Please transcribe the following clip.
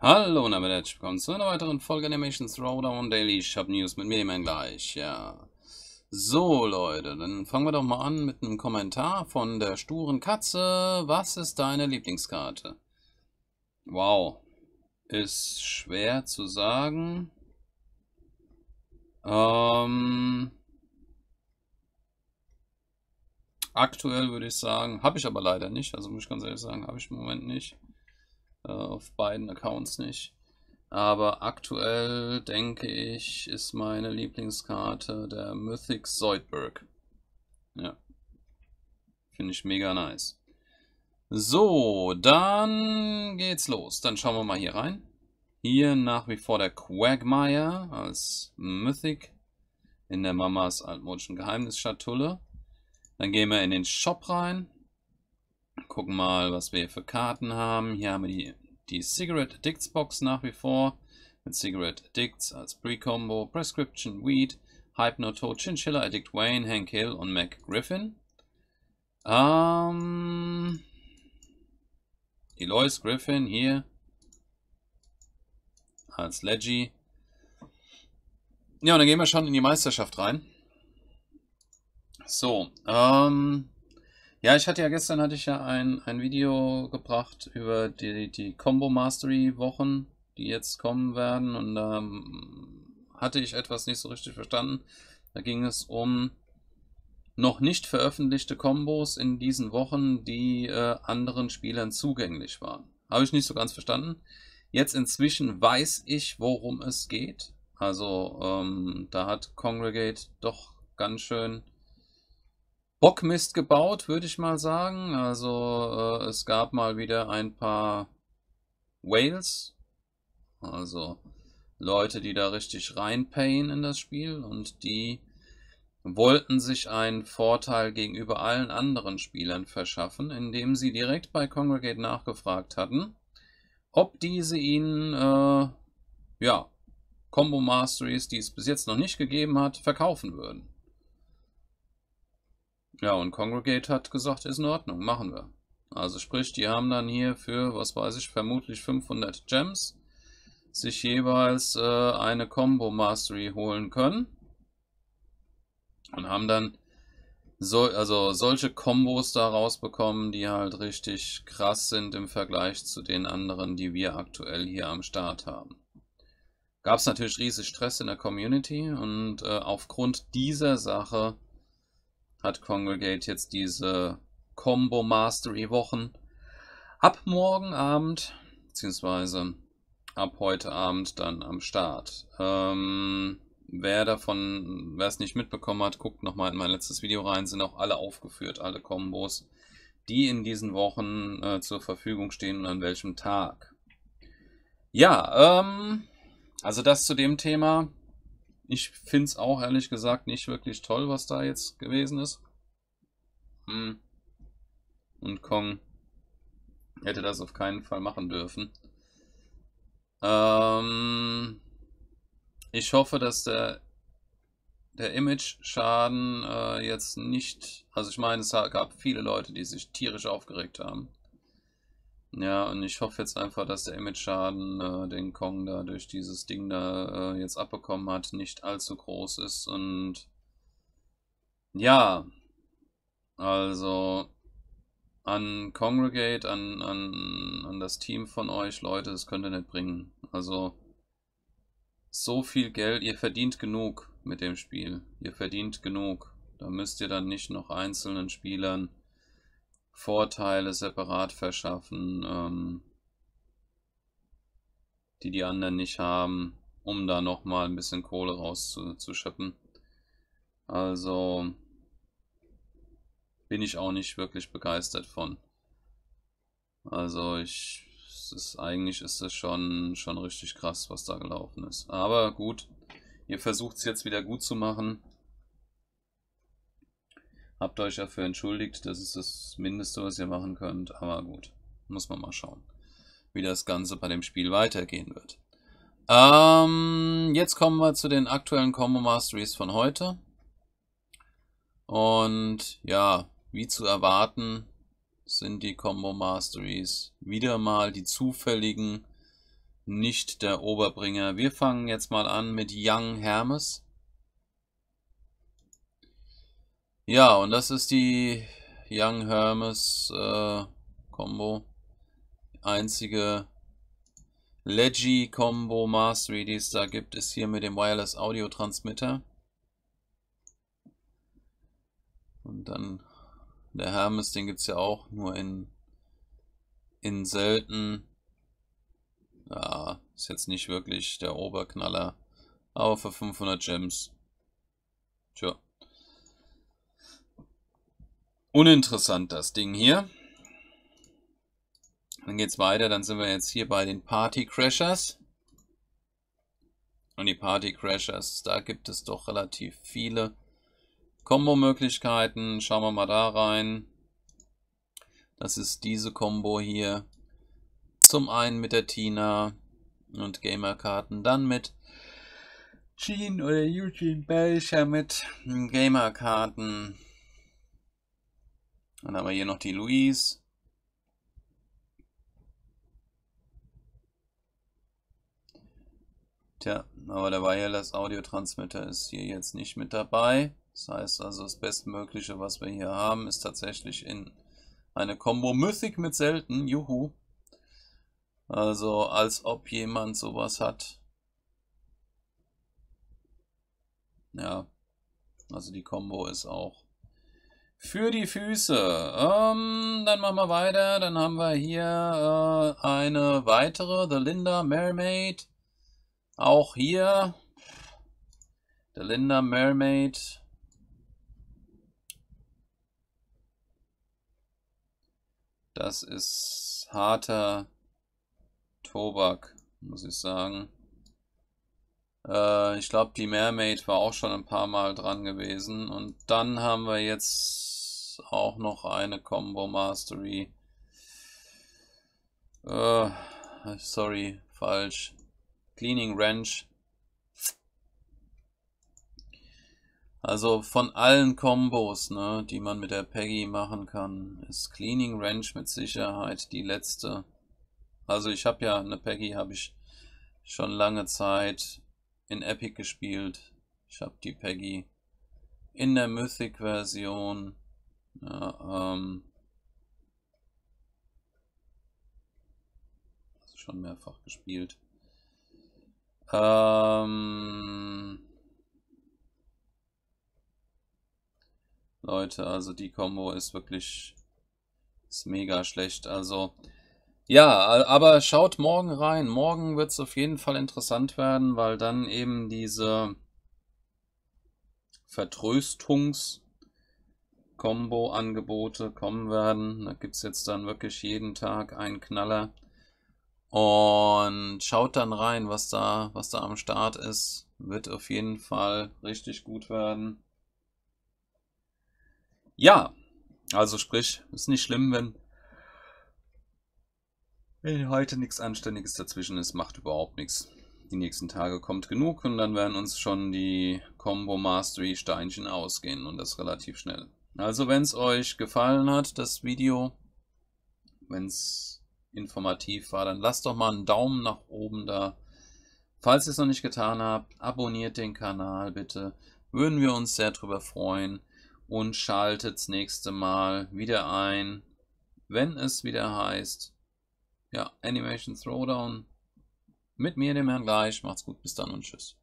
Hallo und damit herzlich willkommen zu einer weiteren Folge Animations Throwdown Daily. Shop News mit mir, Mediaman gleich, ja. So Leute, dann fangen wir doch mal an mit einem Kommentar von der sturen Katze. Was ist deine Lieblingskarte? Wow, ist schwer zu sagen. Ähm, aktuell würde ich sagen, habe ich aber leider nicht. Also muss ich ganz ehrlich sagen, habe ich im Moment nicht. Äh, auf beiden Accounts nicht. Aber aktuell denke ich, ist meine Lieblingskarte der Mythic Zoidberg. Ja. Finde ich mega nice. So, dann geht's los. Dann schauen wir mal hier rein. Hier nach wie vor der Quagmire als Mythic in der Mamas altmodischen Geheimnisschatulle. Dann gehen wir in den Shop rein gucken mal, was wir für Karten haben. Hier haben wir die, die Cigarette Addicts Box nach wie vor. Mit Cigarette Addicts als Pre-Combo, Prescription Weed, Hypnotoad, Chinchilla, Addict Wayne, Hank Hill und Mac Griffin. Ähm, Eloise Griffin hier als Leggy. Ja, und dann gehen wir schon in die Meisterschaft rein. So, ähm, ja, ich hatte ja gestern hatte ich ja ein, ein Video gebracht über die, die Combo Mastery Wochen, die jetzt kommen werden. Und da ähm, hatte ich etwas nicht so richtig verstanden. Da ging es um noch nicht veröffentlichte Combos in diesen Wochen, die äh, anderen Spielern zugänglich waren. Habe ich nicht so ganz verstanden. Jetzt inzwischen weiß ich, worum es geht. Also ähm, da hat Congregate doch ganz schön Bockmist gebaut, würde ich mal sagen. Also äh, es gab mal wieder ein paar Whales. Also Leute, die da richtig reinpayen in das Spiel und die wollten sich einen Vorteil gegenüber allen anderen Spielern verschaffen, indem sie direkt bei Congregate nachgefragt hatten, ob diese ihnen, äh, ja, Combo Masteries, die es bis jetzt noch nicht gegeben hat, verkaufen würden. Ja, und Congregate hat gesagt, ist in Ordnung, machen wir. Also sprich, die haben dann hier für, was weiß ich, vermutlich 500 Gems sich jeweils äh, eine Combo Mastery holen können. Und haben dann so, also solche Combos da rausbekommen, die halt richtig krass sind im Vergleich zu den anderen, die wir aktuell hier am Start haben. Gab es natürlich riesig Stress in der Community und äh, aufgrund dieser Sache hat Congregate jetzt diese Combo Mastery Wochen. Ab morgen Abend, beziehungsweise ab heute Abend dann am Start. Ähm, wer davon, wer es nicht mitbekommen hat, guckt nochmal in mein letztes Video rein, sind auch alle aufgeführt, alle Combos, die in diesen Wochen äh, zur Verfügung stehen und an welchem Tag. Ja, ähm, also das zu dem Thema. Ich finde es auch ehrlich gesagt nicht wirklich toll, was da jetzt gewesen ist. Hm. Und Kong hätte das auf keinen Fall machen dürfen. Ähm, ich hoffe, dass der, der Image-Schaden äh, jetzt nicht. Also, ich meine, es gab viele Leute, die sich tierisch aufgeregt haben. Ja, und ich hoffe jetzt einfach, dass der Image-Schaden, äh, den Kong da durch dieses Ding da äh, jetzt abbekommen hat, nicht allzu groß ist. Und ja, also an Congregate, an, an, an das Team von euch, Leute, das könnt ihr nicht bringen. Also so viel Geld, ihr verdient genug mit dem Spiel. Ihr verdient genug. Da müsst ihr dann nicht noch einzelnen Spielern Vorteile separat verschaffen, ähm, die die anderen nicht haben, um da nochmal ein bisschen Kohle rauszuschöpfen. Also bin ich auch nicht wirklich begeistert von. Also ich, es ist, eigentlich ist es schon, schon richtig krass, was da gelaufen ist. Aber gut, ihr versucht es jetzt wieder gut zu machen. Habt euch dafür entschuldigt, das ist das Mindeste, was ihr machen könnt, aber gut, muss man mal schauen, wie das Ganze bei dem Spiel weitergehen wird. Ähm, jetzt kommen wir zu den aktuellen Combo Masteries von heute. Und ja, wie zu erwarten, sind die Combo Masteries wieder mal die zufälligen, nicht der Oberbringer. Wir fangen jetzt mal an mit Young Hermes. Ja, und das ist die Young Hermes äh, Combo. Einzige Leggy Combo Mastery, die es da gibt, ist hier mit dem Wireless Audio Transmitter. Und dann der Hermes, den gibt es ja auch nur in, in selten. Ja, ist jetzt nicht wirklich der Oberknaller. Aber für 500 Gems. Tja uninteressant, das Ding hier. Dann geht's weiter, dann sind wir jetzt hier bei den Party Crashers. Und die Party Crashers, da gibt es doch relativ viele Combo-Möglichkeiten. Schauen wir mal da rein. Das ist diese Combo hier. Zum einen mit der Tina und Gamerkarten, dann mit Jean oder Eugene Belcher mit Gamerkarten dann haben wir hier noch die Louise. Tja, aber der Wireless Audio Transmitter ist hier jetzt nicht mit dabei. Das heißt also, das Bestmögliche, was wir hier haben, ist tatsächlich in eine Combo Mythic mit selten. Juhu. Also, als ob jemand sowas hat. Ja, also die Combo ist auch für die Füße. Ähm, dann machen wir weiter. Dann haben wir hier äh, eine weitere, The Linda Mermaid. Auch hier, The Linda Mermaid. Das ist harter Tobak, muss ich sagen. Äh, ich glaube, die Mermaid war auch schon ein paar Mal dran gewesen. Und dann haben wir jetzt auch noch eine Combo Mastery. Uh, sorry, falsch. Cleaning Wrench. Also von allen Combos, ne, die man mit der Peggy machen kann, ist Cleaning Wrench mit Sicherheit die letzte. Also ich habe ja eine Peggy, habe ich schon lange Zeit in Epic gespielt. Ich habe die Peggy in der Mythic-Version ja, ähm, schon mehrfach gespielt. Ähm, Leute, also die Combo ist wirklich ist mega schlecht. Also ja, aber schaut morgen rein. Morgen wird es auf jeden Fall interessant werden, weil dann eben diese Vertröstungs- Combo-Angebote kommen werden. Da gibt es jetzt dann wirklich jeden Tag einen Knaller. Und schaut dann rein, was da, was da am Start ist. Wird auf jeden Fall richtig gut werden. Ja, also sprich, ist nicht schlimm, wenn, wenn heute nichts Anständiges dazwischen ist, macht überhaupt nichts. Die nächsten Tage kommt genug und dann werden uns schon die Combo Mastery Steinchen ausgehen und das relativ schnell. Also wenn es euch gefallen hat, das Video, wenn es informativ war, dann lasst doch mal einen Daumen nach oben da. Falls ihr es noch nicht getan habt, abonniert den Kanal bitte. Würden wir uns sehr drüber freuen. Und schaltet das nächste Mal wieder ein, wenn es wieder heißt, ja, Animation Throwdown. Mit mir, dem Herrn Gleich. Macht's gut, bis dann und tschüss.